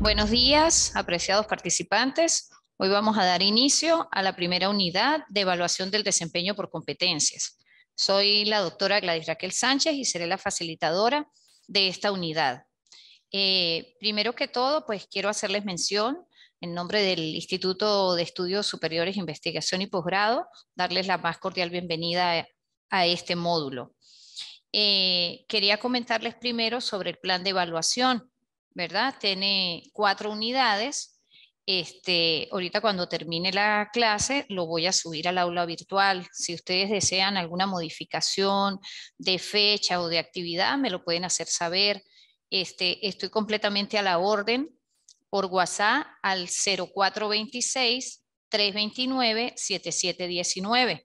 Buenos días, apreciados participantes. Hoy vamos a dar inicio a la primera unidad de evaluación del desempeño por competencias. Soy la doctora Gladys Raquel Sánchez y seré la facilitadora de esta unidad. Eh, primero que todo, pues quiero hacerles mención en nombre del Instituto de Estudios Superiores, Investigación y Posgrado, darles la más cordial bienvenida a este módulo. Eh, quería comentarles primero sobre el plan de evaluación ¿verdad? Tiene cuatro unidades. Este, ahorita cuando termine la clase lo voy a subir al aula virtual. Si ustedes desean alguna modificación de fecha o de actividad, me lo pueden hacer saber. Este, estoy completamente a la orden por WhatsApp al 0426-329-7719.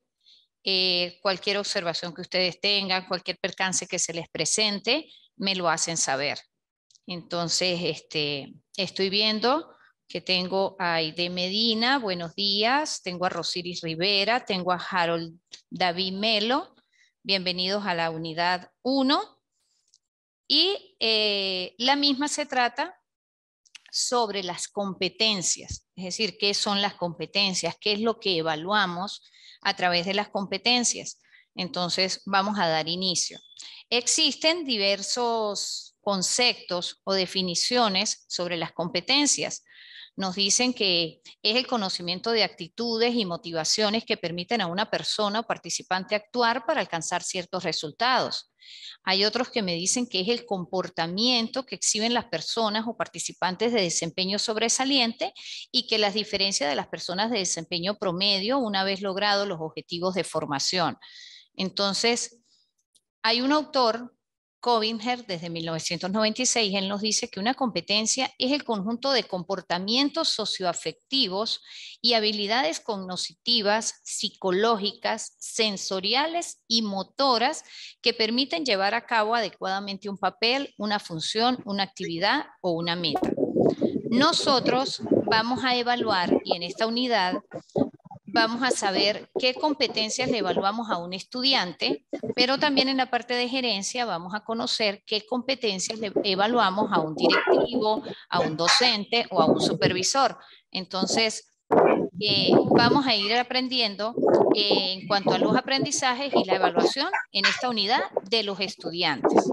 Eh, cualquier observación que ustedes tengan, cualquier percance que se les presente, me lo hacen saber. Entonces, este, estoy viendo que tengo a Aide Medina, buenos días, tengo a Rosiris Rivera, tengo a Harold David Melo, bienvenidos a la unidad 1. Y eh, la misma se trata sobre las competencias, es decir, qué son las competencias, qué es lo que evaluamos a través de las competencias. Entonces, vamos a dar inicio. Existen diversos conceptos o definiciones sobre las competencias. Nos dicen que es el conocimiento de actitudes y motivaciones que permiten a una persona o participante actuar para alcanzar ciertos resultados. Hay otros que me dicen que es el comportamiento que exhiben las personas o participantes de desempeño sobresaliente y que las diferencias de las personas de desempeño promedio una vez logrado los objetivos de formación. Entonces, hay un autor Covinger desde 1996, él nos dice que una competencia es el conjunto de comportamientos socioafectivos y habilidades cognitivas, psicológicas, sensoriales y motoras que permiten llevar a cabo adecuadamente un papel, una función, una actividad o una meta. Nosotros vamos a evaluar y en esta unidad vamos a saber qué competencias le evaluamos a un estudiante, pero también en la parte de gerencia vamos a conocer qué competencias le evaluamos a un directivo, a un docente o a un supervisor. Entonces, eh, vamos a ir aprendiendo eh, en cuanto a los aprendizajes y la evaluación en esta unidad de los estudiantes.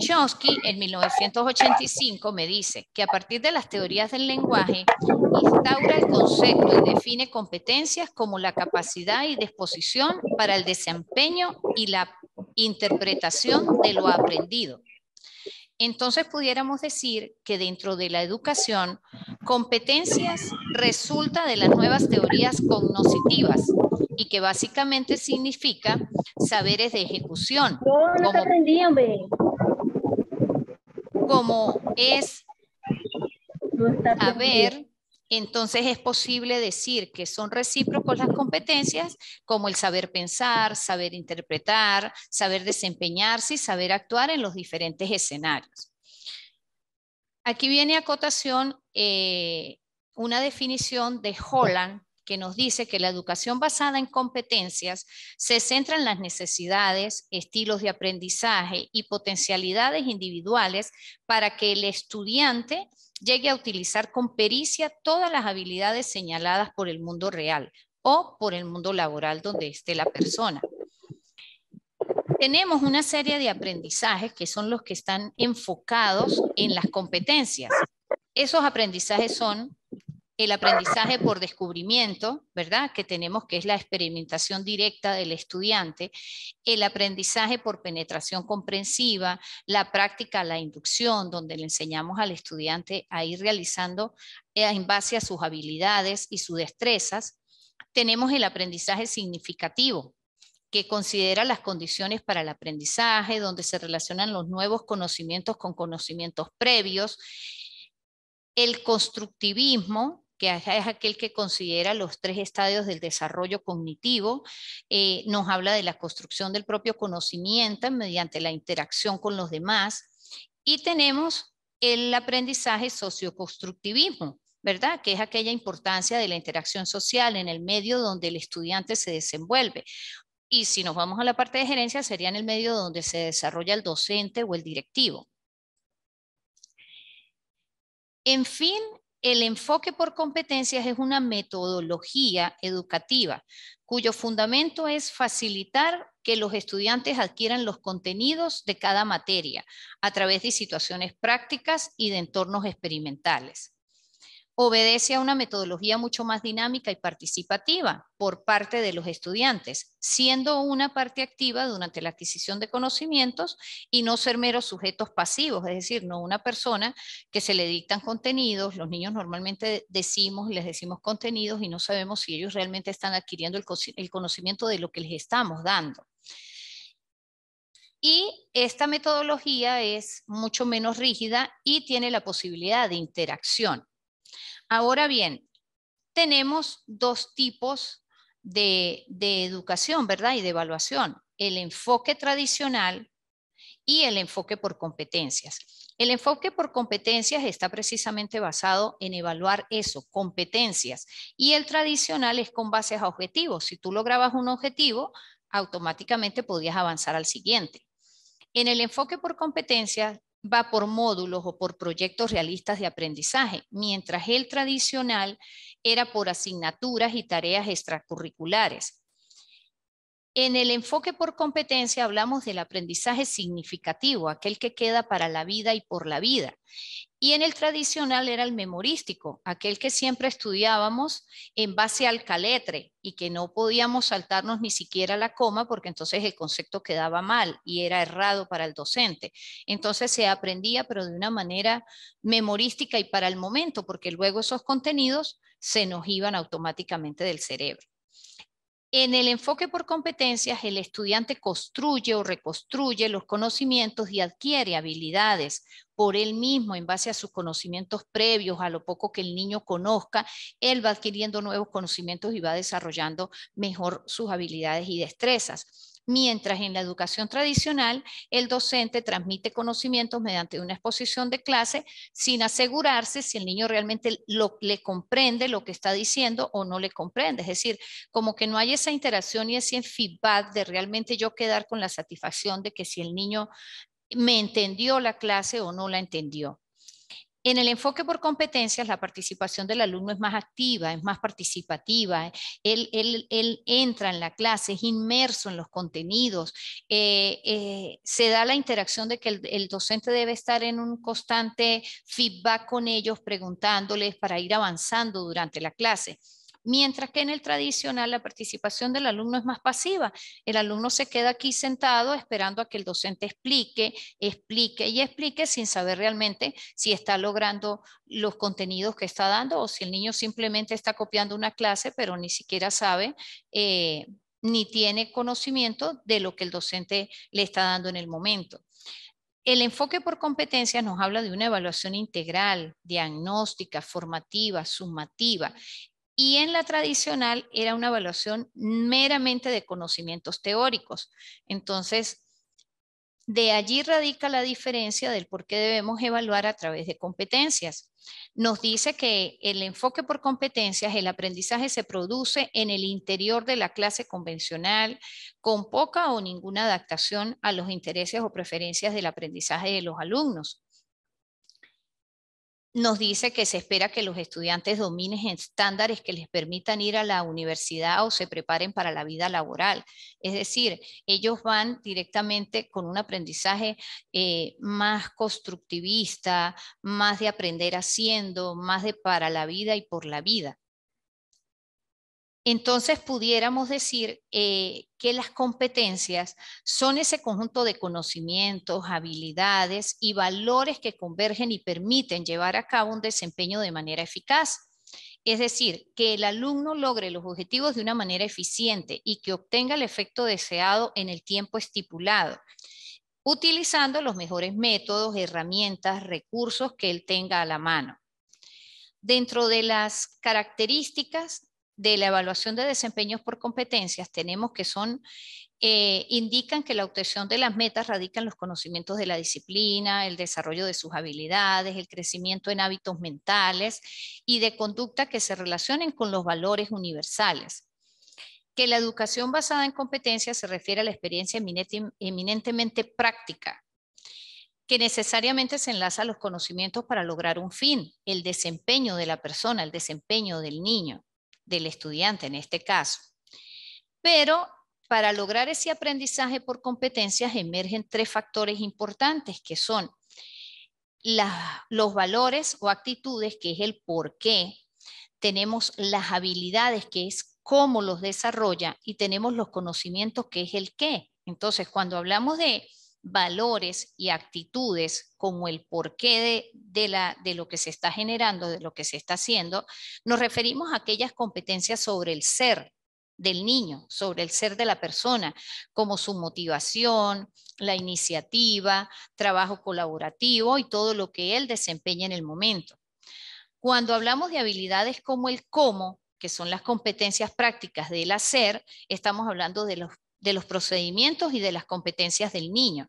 Chomsky en 1985 me dice que a partir de las teorías del lenguaje instaura el concepto y define competencias como la capacidad y disposición para el desempeño y la interpretación de lo aprendido. Entonces pudiéramos decir que dentro de la educación, competencias resulta de las nuevas teorías cognoscitivas y que básicamente significa saberes de ejecución como es saber, entonces es posible decir que son recíprocos las competencias como el saber pensar, saber interpretar, saber desempeñarse y saber actuar en los diferentes escenarios. Aquí viene acotación eh, una definición de Holland que nos dice que la educación basada en competencias se centra en las necesidades, estilos de aprendizaje y potencialidades individuales para que el estudiante llegue a utilizar con pericia todas las habilidades señaladas por el mundo real o por el mundo laboral donde esté la persona. Tenemos una serie de aprendizajes que son los que están enfocados en las competencias. Esos aprendizajes son el aprendizaje por descubrimiento, ¿verdad? Que tenemos, que es la experimentación directa del estudiante, el aprendizaje por penetración comprensiva, la práctica, la inducción, donde le enseñamos al estudiante a ir realizando eh, en base a sus habilidades y sus destrezas. Tenemos el aprendizaje significativo, que considera las condiciones para el aprendizaje, donde se relacionan los nuevos conocimientos con conocimientos previos el constructivismo, que es aquel que considera los tres estadios del desarrollo cognitivo, eh, nos habla de la construcción del propio conocimiento mediante la interacción con los demás y tenemos el aprendizaje socioconstructivismo, ¿verdad? Que es aquella importancia de la interacción social en el medio donde el estudiante se desenvuelve. Y si nos vamos a la parte de gerencia, sería en el medio donde se desarrolla el docente o el directivo. En fin, el enfoque por competencias es una metodología educativa cuyo fundamento es facilitar que los estudiantes adquieran los contenidos de cada materia a través de situaciones prácticas y de entornos experimentales obedece a una metodología mucho más dinámica y participativa por parte de los estudiantes, siendo una parte activa durante la adquisición de conocimientos y no ser meros sujetos pasivos, es decir, no una persona que se le dictan contenidos, los niños normalmente decimos, les decimos contenidos y no sabemos si ellos realmente están adquiriendo el conocimiento de lo que les estamos dando. Y esta metodología es mucho menos rígida y tiene la posibilidad de interacción. Ahora bien, tenemos dos tipos de, educación, ¿verdad? Y de evaluación. El enfoque tradicional y el enfoque por competencias. El enfoque por competencias está precisamente basado en evaluar eso, competencias. Y el tradicional es con bases a objetivos. Si tú lograbas un objetivo, automáticamente podías avanzar al siguiente. En el enfoque por competencias, va por módulos o por proyectos realistas de aprendizaje, mientras el tradicional era por asignaturas y tareas extracurriculares. En el enfoque por competencia hablamos del aprendizaje significativo, aquel que queda para la vida y por la vida. Y en el tradicional era el memorístico, aquel que siempre estudiábamos en base al caletre y que no podíamos saltarnos ni siquiera la coma porque entonces el concepto quedaba mal y era errado para el docente. Entonces se aprendía pero de una manera memorística y para el momento porque luego esos contenidos se nos iban automáticamente del cerebro. En el enfoque por competencias, el estudiante construye o reconstruye los conocimientos y adquiere habilidades por él mismo en base a sus conocimientos previos, a lo poco que el niño conozca, él va adquiriendo nuevos conocimientos y va desarrollando mejor sus habilidades y destrezas mientras en la educación tradicional el docente transmite conocimientos mediante una exposición de clase sin asegurarse si el niño realmente lo, le comprende lo que está diciendo o no le comprende. Es decir, como que no hay esa interacción y ese feedback de realmente yo quedar con la satisfacción de que si el niño me entendió la clase o no la entendió. En el enfoque por competencias, la participación del alumno es más activa, es más participativa, él, entra en la clase, es inmerso en los contenidos, eh, eh, se da la interacción de que el, docente debe estar en un constante feedback con ellos, preguntándoles para ir avanzando durante la clase mientras que en el tradicional la participación del alumno es más pasiva. El alumno se queda aquí sentado esperando a que el docente explique, explique y explique sin saber realmente si está logrando los contenidos que está dando o si el niño simplemente está copiando una clase, pero ni siquiera sabe. Eh, ni tiene conocimiento de lo que el docente le está dando en el momento. El enfoque por competencias nos habla de una evaluación integral, diagnóstica, formativa, sumativa y en la tradicional era una evaluación meramente de conocimientos teóricos. Entonces, de allí radica la diferencia del por qué debemos evaluar a través de competencias. Nos dice que el enfoque por competencias, el aprendizaje se produce en el interior de la clase convencional, con poca o ninguna adaptación a los intereses o preferencias del aprendizaje de los alumnos nos dice que se espera que los estudiantes dominen estándares que les permitan ir a la universidad o se preparen para la vida laboral. Es decir, ellos van directamente con un aprendizaje eh, más constructivista, más de aprender haciendo, más de para la vida y por la vida. Entonces pudiéramos decir eh, que las competencias son ese conjunto de conocimientos, habilidades y valores que convergen y permiten llevar a cabo un desempeño de manera eficaz. Es decir, que el alumno logre los objetivos de una manera eficiente y que obtenga el efecto deseado en el tiempo estipulado, utilizando los mejores métodos, herramientas, recursos que él tenga a la mano. Dentro de las características de la evaluación de desempeños por competencias tenemos que son, eh, indican que la obtención de las metas radica en los conocimientos de la disciplina, el desarrollo de sus habilidades, el crecimiento en hábitos mentales y de conducta que se relacionen con los valores universales que la educación basada en competencias se refiere a la experiencia eminentemente práctica, que necesariamente se enlaza a los conocimientos para lograr un fin, el desempeño de la persona, el desempeño del niño del estudiante en este caso. Pero para lograr ese aprendizaje por competencias emergen tres factores importantes que son los valores o actitudes, que es el por qué, tenemos las habilidades, que es cómo los desarrolla, y tenemos los conocimientos, que es el qué. Entonces, cuando hablamos de valores y actitudes como el porqué de, la, de lo que se está generando, de lo que se está haciendo, nos referimos a aquellas competencias sobre el ser del niño, sobre el ser de la persona, como su motivación, la iniciativa, trabajo colaborativo y todo lo que él desempeña en el momento. Cuando hablamos de habilidades como el cómo, que son las competencias prácticas del hacer, estamos hablando de los de los procedimientos y de las competencias del niño.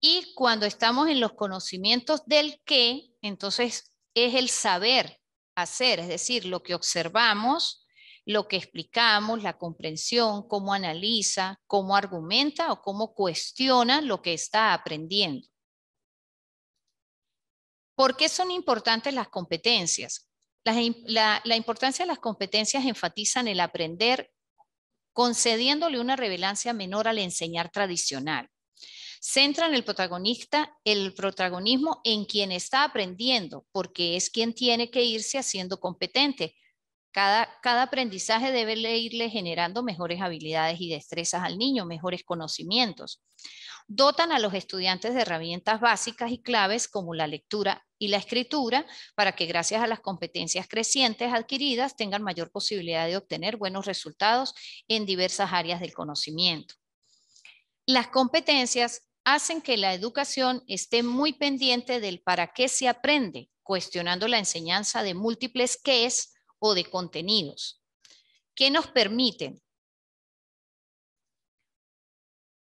Y cuando estamos en los conocimientos del qué, entonces es el saber hacer, es decir, lo que observamos, lo que explicamos, la comprensión, cómo analiza, cómo argumenta o cómo cuestiona lo que está aprendiendo. ¿Por qué son importantes las competencias? La, importancia de las competencias enfatizan el aprender, concediéndole una revelancia menor al enseñar tradicional. Centran el protagonista, el protagonismo en quien está aprendiendo, porque es quien tiene que irse haciendo competente. Cada, cada aprendizaje debe irle generando mejores habilidades y destrezas al niño, mejores conocimientos dotan a los estudiantes de herramientas básicas y claves como la lectura y la escritura para que gracias a las competencias crecientes adquiridas tengan mayor posibilidad de obtener buenos resultados en diversas áreas del conocimiento. Las competencias hacen que la educación esté muy pendiente del para qué se aprende, cuestionando la enseñanza de múltiples qué es o de contenidos. ¿Qué nos permiten?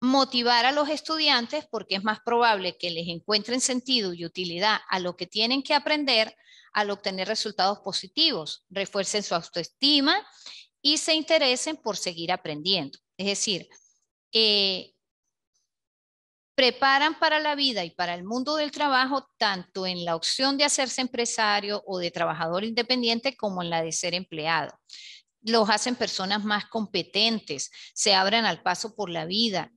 motivar a los estudiantes porque es más probable que les encuentren sentido y utilidad a lo que tienen que aprender al obtener resultados positivos, refuercen su autoestima y se interesen por seguir aprendiendo. Es decir, eh, preparan para la vida y para el mundo del trabajo tanto en la opción de hacerse empresario o de trabajador independiente como en la de ser empleado los hacen personas más competentes, se abran al paso por la vida,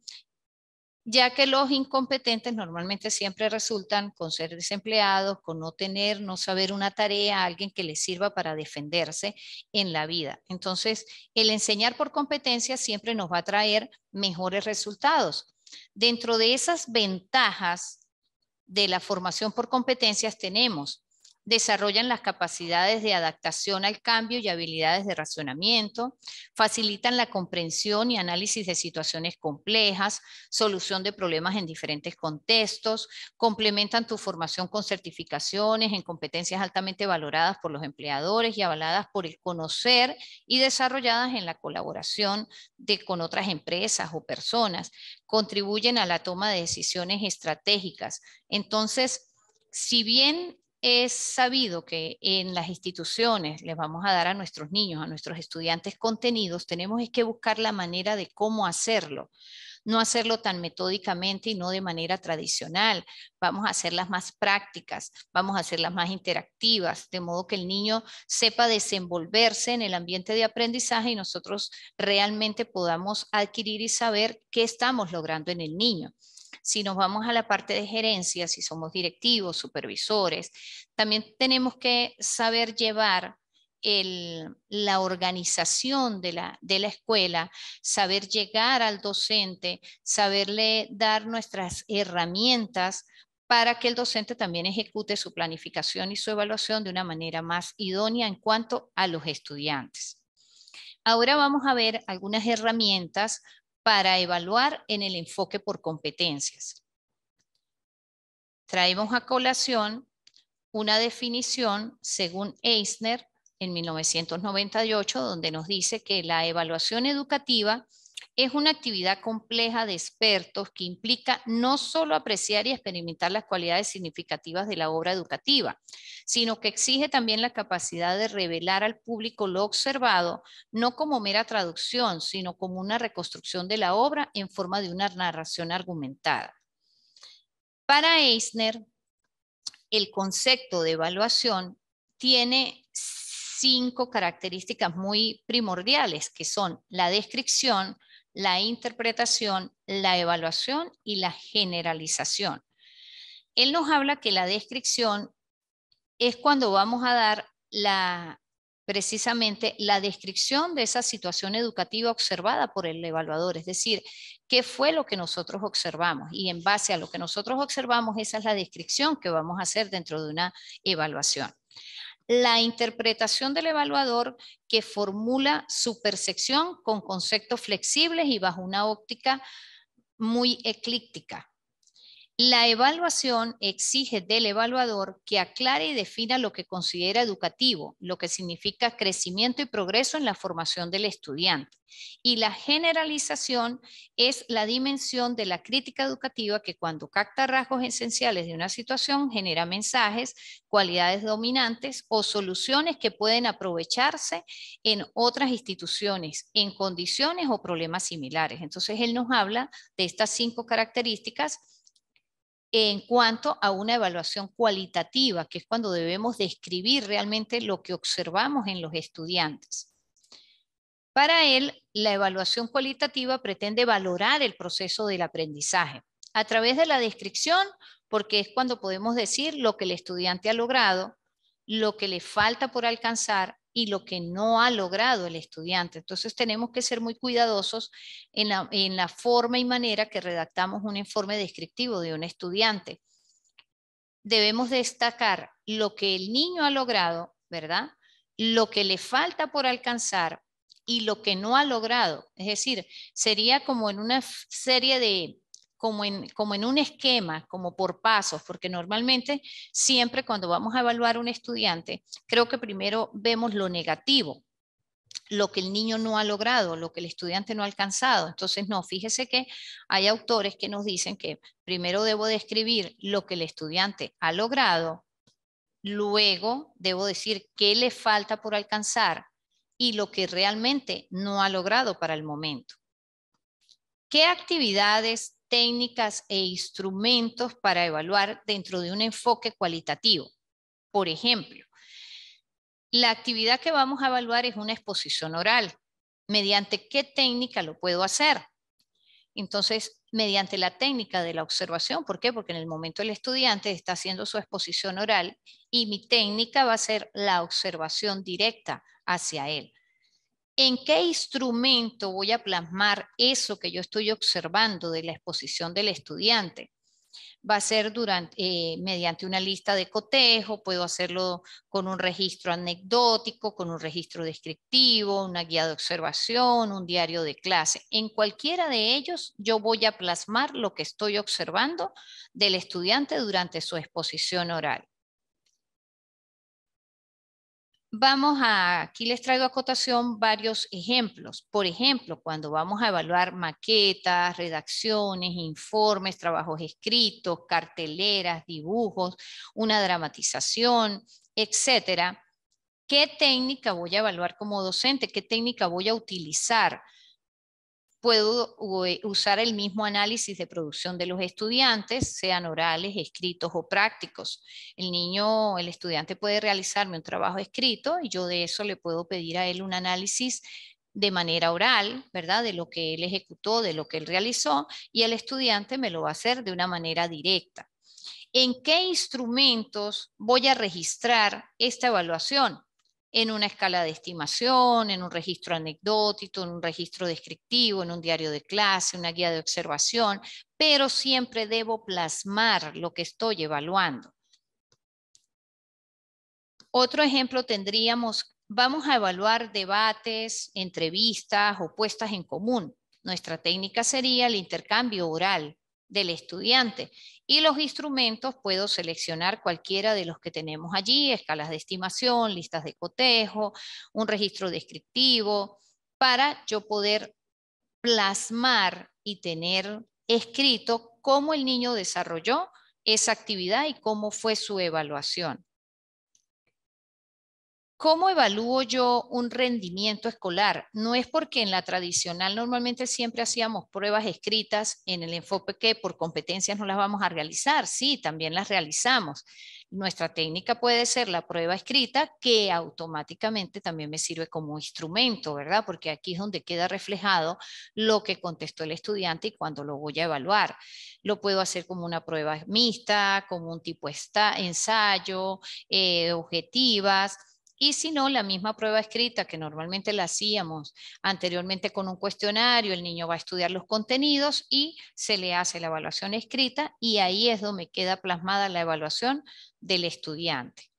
ya que los incompetentes normalmente siempre resultan con ser desempleados, con no tener, no saber una tarea, alguien que les sirva para defenderse en la vida. Entonces, el enseñar por competencia siempre nos va a traer mejores resultados. Dentro de esas ventajas de la formación por competencias tenemos desarrollan las capacidades de adaptación al cambio y habilidades de razonamiento, facilitan la comprensión y análisis de situaciones complejas, solución de problemas en diferentes contextos, complementan tu formación con certificaciones en competencias altamente valoradas por los empleadores y avaladas por el conocer y desarrolladas en la colaboración de, con otras empresas o personas, contribuyen a la toma de decisiones estratégicas. Entonces, si bien es sabido que en las instituciones les vamos a dar a nuestros niños, a nuestros estudiantes contenidos, tenemos que buscar la manera de cómo hacerlo no hacerlo tan metódicamente y no de manera tradicional. Vamos a hacerlas más prácticas, vamos a hacerlas más interactivas, de modo que el niño sepa desenvolverse en el ambiente de aprendizaje y nosotros realmente podamos adquirir y saber qué estamos logrando en el niño. Si nos vamos a la parte de gerencia, si somos directivos, supervisores, también tenemos que saber llevar la organización de la, de la escuela, saber llegar al docente, saberle dar nuestras herramientas para que el docente también ejecute su planificación y su evaluación de una manera más idónea en cuanto a los estudiantes. Ahora vamos a ver algunas herramientas para evaluar en el enfoque por competencias. Traemos a colación una definición según Eisner en 1998, donde nos dice que la evaluación educativa es una actividad compleja de expertos que implica no solo apreciar y experimentar las cualidades significativas de la obra educativa, sino que exige también la capacidad de revelar al público lo observado, no como mera traducción, sino como una reconstrucción de la obra en forma de una narración argumentada. Para Eisner, el concepto de evaluación tiene cinco características muy primordiales, que son la descripción, la interpretación, la evaluación y la generalización. Él nos habla que la descripción es cuando vamos a dar la, precisamente la descripción de esa situación educativa observada por el evaluador, es decir, qué fue lo que nosotros observamos y en base a lo que nosotros observamos, esa es la descripción que vamos a hacer dentro de una evaluación la interpretación del evaluador que formula su percepción con conceptos flexibles y bajo una óptica muy eclíptica. La evaluación exige del evaluador que aclare y defina lo que considera educativo, lo que significa crecimiento y progreso en la formación del estudiante. Y la generalización es la dimensión de la crítica educativa que cuando capta rasgos esenciales de una situación genera mensajes, cualidades dominantes o soluciones que pueden aprovecharse en otras instituciones, en condiciones o problemas similares. Entonces, él nos habla de estas cinco características en cuanto a una evaluación cualitativa, que es cuando debemos describir realmente lo que observamos en los estudiantes. Para él, la evaluación cualitativa pretende valorar el proceso del aprendizaje a través de la descripción, porque es cuando podemos decir lo que el estudiante ha logrado, lo que le falta por alcanzar y lo que no ha logrado el estudiante. Entonces tenemos que ser muy cuidadosos en la, en la forma y manera que redactamos un informe descriptivo de un estudiante. Debemos destacar lo que el niño ha logrado, ¿verdad? Lo que le falta por alcanzar y lo que no ha logrado. Es decir, sería como en una serie de, como en, un esquema, como por pasos, porque normalmente siempre cuando vamos a evaluar a un estudiante, creo que primero vemos lo negativo, lo que el niño no ha logrado, lo que el estudiante no ha alcanzado. Entonces, no, fíjese que hay autores que nos dicen que primero debo describir lo que el estudiante ha logrado, luego debo decir qué le falta por alcanzar y lo que realmente no ha logrado para el momento. ¿Qué actividades técnicas e instrumentos para evaluar dentro de un enfoque cualitativo. Por ejemplo, la actividad que vamos a evaluar es una exposición oral. ¿Mediante qué técnica lo puedo hacer? Entonces, mediante la técnica de la observación. ¿Por qué? Porque en el momento el estudiante está haciendo su exposición oral y mi técnica va a ser la observación directa hacia él en qué instrumento voy a plasmar eso que yo estoy observando de la exposición del estudiante. Va a ser durante, eh, mediante una lista de cotejo, puedo hacerlo con un registro anecdótico, con un registro descriptivo, una guía de observación, un diario de clase. En cualquiera de ellos yo voy a plasmar lo que estoy observando del estudiante durante su exposición oral. Vamos a, aquí les traigo a cotación varios ejemplos. Por ejemplo, cuando vamos a evaluar maquetas, redacciones, informes, trabajos escritos, carteleras, dibujos, una dramatización, etcétera. ¿Qué técnica voy a evaluar como docente? ¿Qué técnica voy a utilizar? puedo usar el mismo análisis de producción de los estudiantes, sean orales, escritos o prácticos. El niño, el estudiante puede realizarme un trabajo escrito y yo de eso le puedo pedir a él un análisis de manera oral, ¿verdad? De lo que él ejecutó, de lo que él realizó, y el estudiante me lo va a hacer de una manera directa. ¿En qué instrumentos voy a registrar esta evaluación? en una escala de estimación, en un registro anecdótico, en un registro descriptivo, en un diario de clase, una guía de observación, pero siempre debo plasmar lo que estoy evaluando. Otro ejemplo tendríamos, vamos a evaluar debates, entrevistas o puestas en común. Nuestra técnica sería el intercambio oral del estudiante. Y los instrumentos puedo seleccionar cualquiera de los que tenemos allí, escalas de estimación, listas de cotejo, un registro descriptivo, para yo poder plasmar y tener escrito cómo el niño desarrolló esa actividad y cómo fue su evaluación. ¿Cómo evalúo yo un rendimiento escolar? No es porque en la tradicional normalmente siempre hacíamos pruebas escritas en el enfoque que por competencias no las vamos a realizar. Sí, también las realizamos. Nuestra técnica puede ser la prueba escrita que automáticamente también me sirve como instrumento, ¿verdad? Porque aquí es donde queda reflejado lo que contestó el estudiante y cuando lo voy a evaluar. Lo puedo hacer como una prueba mixta, como un tipo ensayo, eh, objetivas y si no, la misma prueba escrita que normalmente la hacíamos anteriormente con un cuestionario, el niño va a estudiar los contenidos y se le hace la evaluación escrita y ahí es donde queda plasmada la evaluación del estudiante.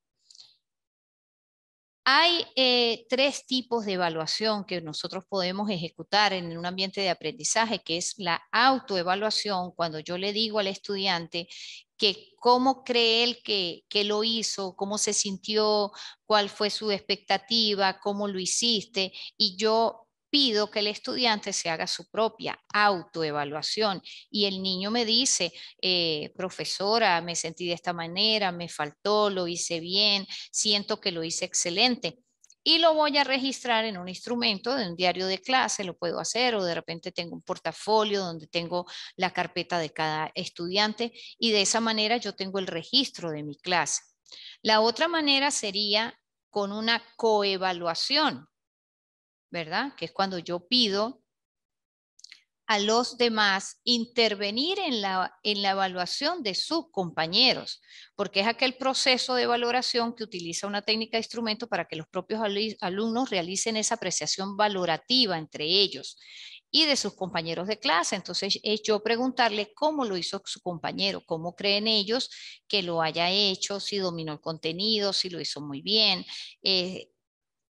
Hay eh, tres tipos de evaluación que nosotros podemos ejecutar en un ambiente de aprendizaje, que es la autoevaluación, cuando yo le digo al estudiante que cómo cree él que, que, lo hizo, cómo se sintió, cuál fue su expectativa, cómo lo hiciste. Y yo pido que el estudiante se haga su propia autoevaluación. Y el niño me dice, eh, profesora, me sentí de esta manera, me faltó, lo hice bien, siento que lo hice excelente y lo voy a registrar en un instrumento de un diario de clase, lo puedo hacer, o de repente tengo un portafolio donde tengo la carpeta de cada estudiante y de esa manera yo tengo el registro de mi clase. La otra manera sería con una coevaluación, ¿verdad? Que es cuando yo pido a los demás intervenir en la, en la evaluación de sus compañeros, porque es aquel proceso de valoración que utiliza una técnica de instrumento para que los propios alumnos realicen esa apreciación valorativa entre ellos y de sus compañeros de clase. Entonces es yo preguntarle cómo lo hizo su compañero, cómo creen ellos que lo haya hecho, si dominó el contenido, si lo hizo muy bien, eh,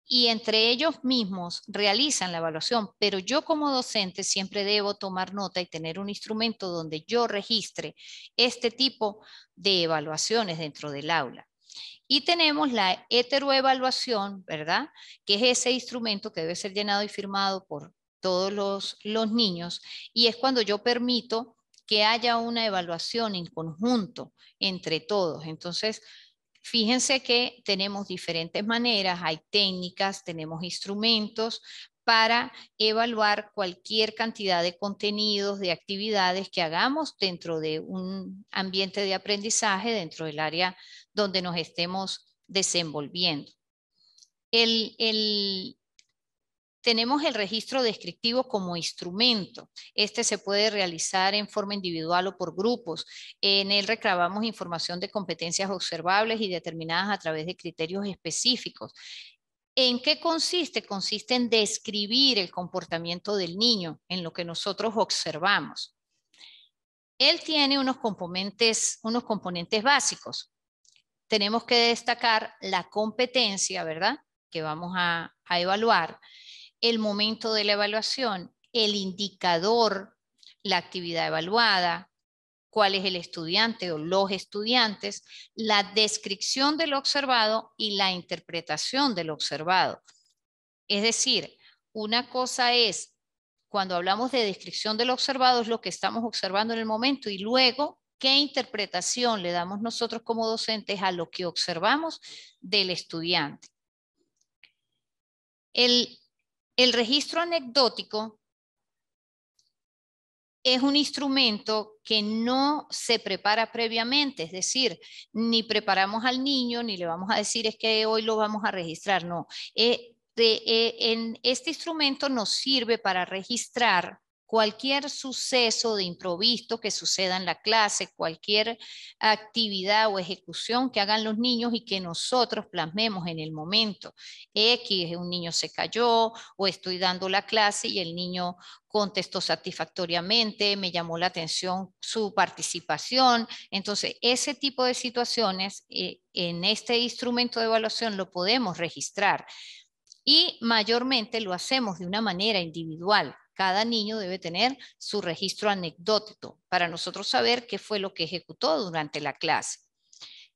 y entre ellos mismos realizan la evaluación, pero yo como docente siempre debo tomar nota y tener un instrumento donde yo registre este tipo de evaluaciones dentro del aula. Y tenemos la heteroevaluación, ¿verdad? Que es ese instrumento que debe ser llenado y firmado por todos los, niños y es cuando yo permito que haya una evaluación en conjunto entre todos. Entonces, Fíjense que tenemos diferentes maneras, hay técnicas, tenemos instrumentos para evaluar cualquier cantidad de contenidos, de actividades que hagamos dentro de un ambiente de aprendizaje, dentro del área donde nos estemos desenvolviendo. El, tenemos el registro descriptivo como instrumento. Este se puede realizar en forma individual o por grupos. En él recabamos información de competencias observables y determinadas a través de criterios específicos. ¿En qué consiste? Consiste en describir el comportamiento del niño, en lo que nosotros observamos. Él tiene unos componentes, unos componentes básicos. Tenemos que destacar la competencia, ¿verdad? Que vamos a evaluar el momento de la evaluación, el indicador, la actividad evaluada, cuál es el estudiante o los estudiantes, la descripción de lo observado y la interpretación del observado. Es decir, una cosa es, cuando hablamos de descripción lo observado, es lo que estamos observando en el momento y luego, ¿qué interpretación le damos nosotros como docentes a lo que observamos del estudiante? El el registro anecdótico es un instrumento que no se prepara previamente, es decir, ni preparamos al niño, ni le vamos a decir es que hoy lo vamos a registrar, no. Eh, eh, en este instrumento nos sirve para registrar cualquier suceso de improviso que suceda en la clase, cualquier actividad o ejecución que hagan los niños y que nosotros plasmemos en el momento. X, un niño se cayó o estoy dando la clase y el niño contestó satisfactoriamente, me llamó la atención su participación. Entonces, ese tipo de situaciones eh, en este instrumento de evaluación lo podemos registrar y mayormente lo hacemos de una manera individual cada niño debe tener su registro anecdótico para nosotros saber qué fue lo que ejecutó durante la clase.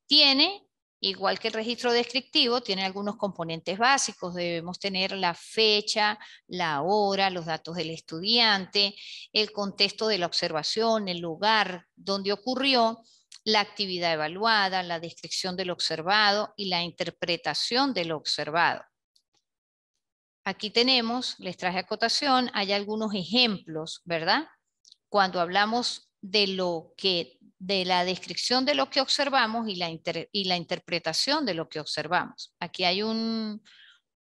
Tiene, igual que el registro descriptivo, tiene algunos componentes básicos. Debemos tener la fecha, la hora, los datos del estudiante, el contexto de la observación, el lugar donde ocurrió, la actividad evaluada, la descripción del observado y la interpretación del observado. Aquí tenemos, les traje acotación, hay algunos ejemplos, ¿verdad? Cuando hablamos de lo que, de la descripción de lo que observamos y la, y la interpretación de lo que observamos. Aquí hay un,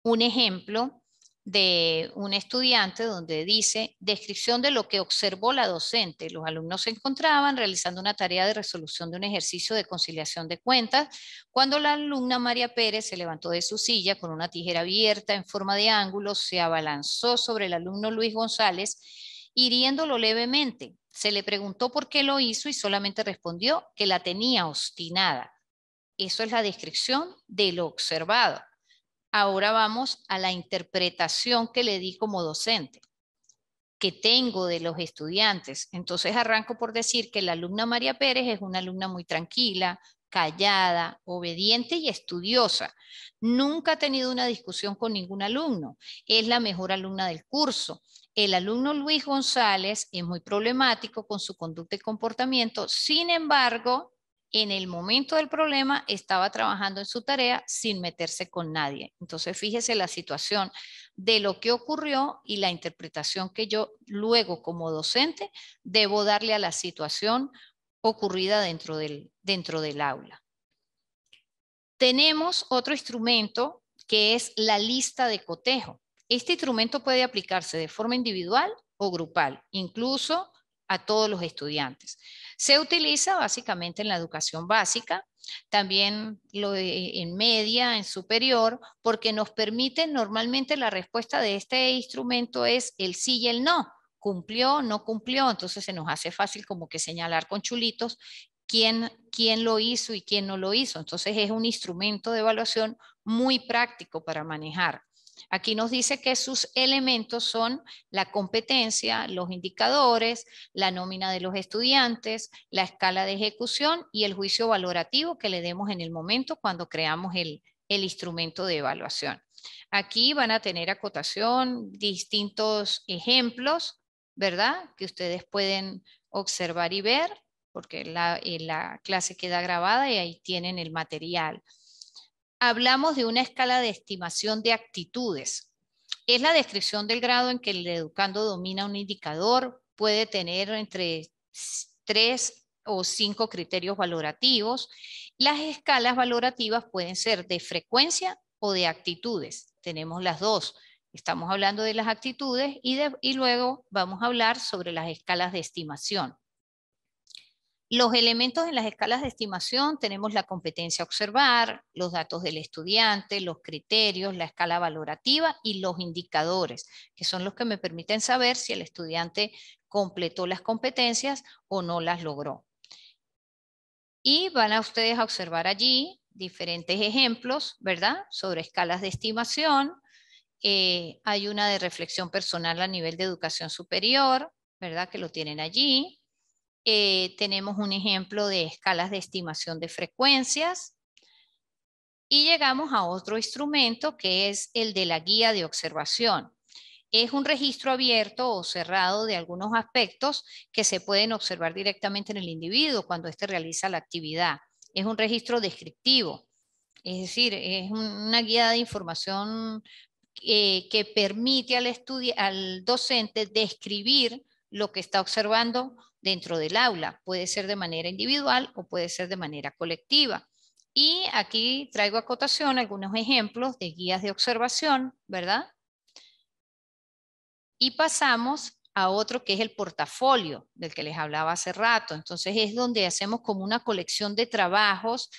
un ejemplo de un estudiante donde dice descripción de lo que observó la docente. Los alumnos se encontraban realizando una tarea de resolución de un ejercicio de conciliación de cuentas cuando la alumna María Pérez se levantó de su silla con una tijera abierta en forma de ángulo, se abalanzó sobre el alumno Luis González, hiriéndolo levemente. Se le preguntó por qué lo hizo y solamente respondió que la tenía obstinada. Eso es la descripción de lo observado. Ahora vamos a la interpretación que le di como docente, que tengo de los estudiantes. Entonces arranco por decir que la alumna María Pérez es una alumna muy tranquila, callada, obediente y estudiosa. Nunca ha tenido una discusión con ningún alumno. Es la mejor alumna del curso. El alumno Luis González es muy problemático con su conducta y comportamiento. Sin embargo, en el momento del problema estaba trabajando en su tarea sin meterse con nadie. Entonces, fíjese la situación de lo que ocurrió y la interpretación que yo luego como docente debo darle a la situación ocurrida dentro del, dentro del aula. Tenemos otro instrumento que es la lista de cotejo. Este instrumento puede aplicarse de forma individual o grupal. Incluso a todos los estudiantes. Se utiliza básicamente en la educación básica, también lo en media, en superior, porque nos permite normalmente la respuesta de este instrumento es el sí y el no. Cumplió, no cumplió, entonces se nos hace fácil como que señalar con chulitos quién, quién lo hizo y quién no lo hizo. Entonces es un instrumento de evaluación muy práctico para manejar. Aquí nos dice que sus elementos son la competencia, los indicadores, la nómina de los estudiantes, la escala de ejecución y el juicio valorativo que le demos en el momento cuando creamos el, instrumento de evaluación. Aquí van a tener acotación, distintos ejemplos, ¿verdad? Que ustedes pueden observar y ver, porque la eh, clase queda grabada y ahí tienen el material hablamos de una escala de estimación de actitudes. Es la descripción del grado en que el educando domina un indicador, puede tener entre tres o cinco criterios valorativos. Las escalas valorativas pueden ser de frecuencia o de actitudes. Tenemos las dos. Estamos hablando de las actitudes y, luego vamos a hablar sobre las escalas de estimación. Los elementos en las escalas de estimación tenemos la competencia observar, los datos del estudiante, los criterios, la escala valorativa y los indicadores, que son los que me permiten saber si el estudiante completó las competencias o no las logró. Y van a ustedes a observar allí diferentes ejemplos, ¿verdad? Sobre escalas de estimación. Eh, hay una de reflexión personal a nivel de educación superior, ¿verdad? Que lo tienen allí eh, tenemos un ejemplo de escalas de estimación de frecuencias y llegamos a otro instrumento que es el de la guía de observación. Es un registro abierto o cerrado de algunos aspectos que se pueden observar directamente en el individuo cuando éste realiza la actividad. Es un registro descriptivo, es decir, es una guía de información eh, que permite al, al docente describir lo que está observando dentro del aula. Puede ser de manera individual o puede ser de manera colectiva. Y aquí traigo acotación algunos ejemplos de guías de observación, ¿verdad? Y pasamos a otro que es el portafolio, del que les hablaba hace rato. Entonces es donde hacemos como una colección de trabajos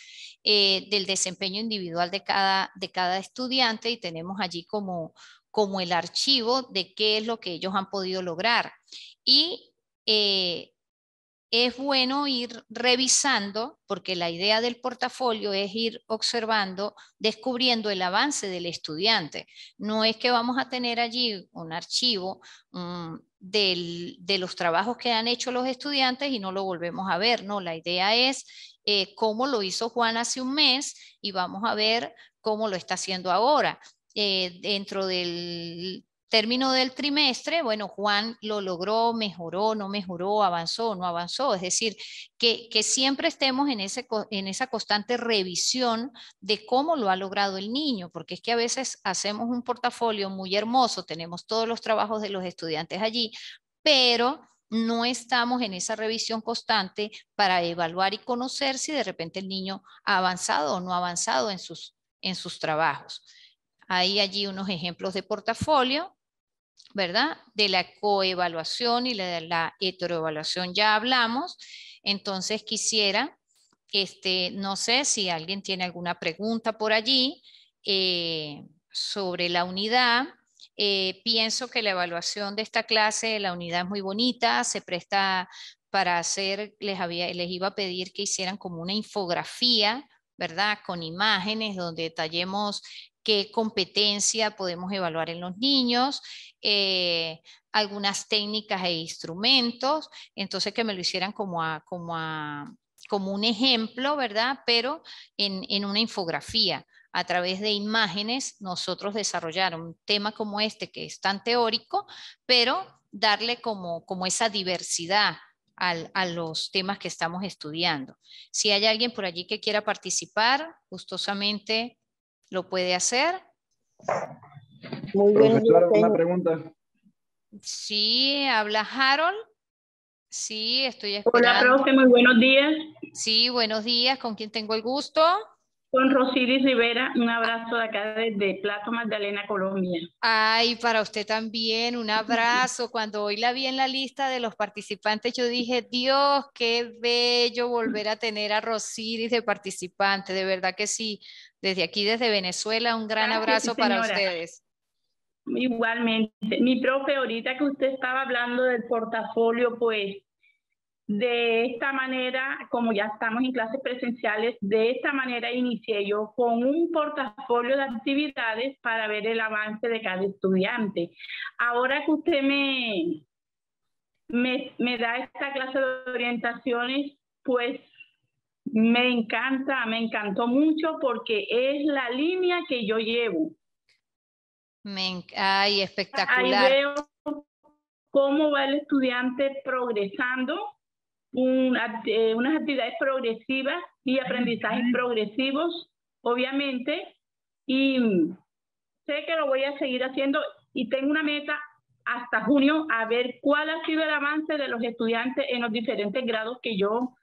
eh, del desempeño individual de cada, de cada estudiante y tenemos allí como, como el archivo de qué es lo que ellos han podido lograr. Y eh, es bueno ir revisando, porque la idea del portafolio es ir observando, descubriendo el avance del estudiante. No es que vamos a tener allí un archivo mm, de los trabajos que han hecho los estudiantes y no lo volvemos a ver, no, la idea es eh, cómo lo hizo Juan hace un mes y vamos a ver cómo lo está haciendo ahora. Eh, dentro del término del trimestre, bueno, Juan lo logró, mejoró, no mejoró, avanzó, no avanzó. Es decir, que, siempre estemos en, esa constante revisión de cómo lo ha logrado el niño, porque es que a veces hacemos un portafolio muy hermoso, tenemos todos los trabajos de los estudiantes allí, pero no estamos en esa revisión constante para evaluar y conocer si de repente el niño ha avanzado o no ha avanzado en sus, en sus trabajos. Hay allí unos ejemplos de portafolio ¿verdad? De la coevaluación y de la heteroevaluación ya hablamos. Entonces quisiera, este, no sé si alguien tiene alguna pregunta por allí eh, sobre la unidad. Eh, pienso que la evaluación de esta clase, la unidad es muy bonita, se presta para hacer, les, había, les iba a pedir que hicieran como una infografía, ¿verdad? Con imágenes donde detallemos qué competencia podemos evaluar en los niños, eh, algunas técnicas e instrumentos, entonces que me lo hicieran como como como un ejemplo, ¿verdad? Pero en, una infografía, a través de imágenes, nosotros desarrollar un tema como este, que es tan teórico, pero darle como, como esa diversidad a los temas que estamos estudiando. Si hay alguien por allí que quiera participar, gustosamente lo puede hacer. Muy bien. una pregunta. Sí, habla Harold. Sí, estoy esperando. Hola, profe, muy buenos días. Sí, buenos días. ¿Con quién tengo el gusto? Con Rosiris Rivera, un abrazo de acá desde Plato Magdalena, Colombia. Ay, para usted también, un abrazo. Cuando hoy la vi en la lista de los participantes, yo dije, Dios, qué bello volver a tener a Rosiris de participante, de verdad que sí. Desde aquí, desde Venezuela, un gran abrazo para ustedes. Igualmente. Mi profe, ahorita que usted estaba hablando del portafolio, pues de esta manera, como ya estamos en clases presenciales, de esta manera inicié yo con un portafolio de actividades para ver el avance de cada estudiante. Ahora que usted me, me da esta clase de orientaciones, pues me encanta, me encantó mucho porque es la línea que yo llevo. ay, espectacular. Ahí veo cómo va el estudiante progresando, eh, unas actividades progresivas y aprendizajes progresivos, obviamente. Y sé que lo voy a seguir haciendo y tengo una meta hasta junio a ver cuál ha sido el avance de los estudiantes en los diferentes grados que yo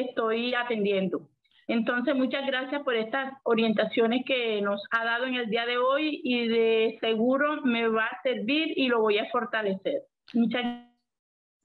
estoy atendiendo. Entonces, muchas gracias por estas orientaciones que nos ha dado en el día de hoy y de seguro me va a servir y lo voy a fortalecer. Muchas gracias.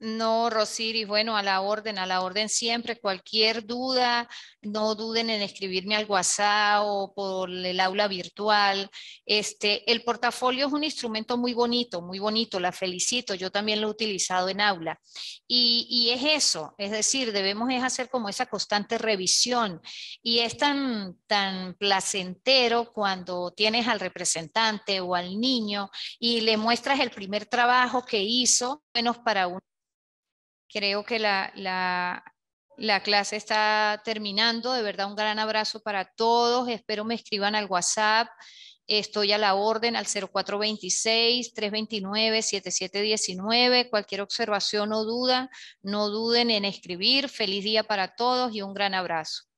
No, Rosiris, bueno, a la orden, a la orden siempre. Cualquier duda, no duden en escribirme al WhatsApp o por el aula virtual. Este, el portafolio es un instrumento muy bonito, muy bonito, la felicito. Yo también lo he utilizado en aula. Y, y es eso, es decir, debemos es hacer como esa constante revisión. Y es tan, tan placentero cuando tienes al representante o al niño y le muestras el primer trabajo que hizo, menos para uno Creo que la, la, clase está terminando. De verdad, un gran abrazo para todos. Espero me escriban al WhatsApp. Estoy a la orden al 0426-329-7719. Cualquier observación o duda, no duden en escribir. Feliz día para todos y un gran abrazo.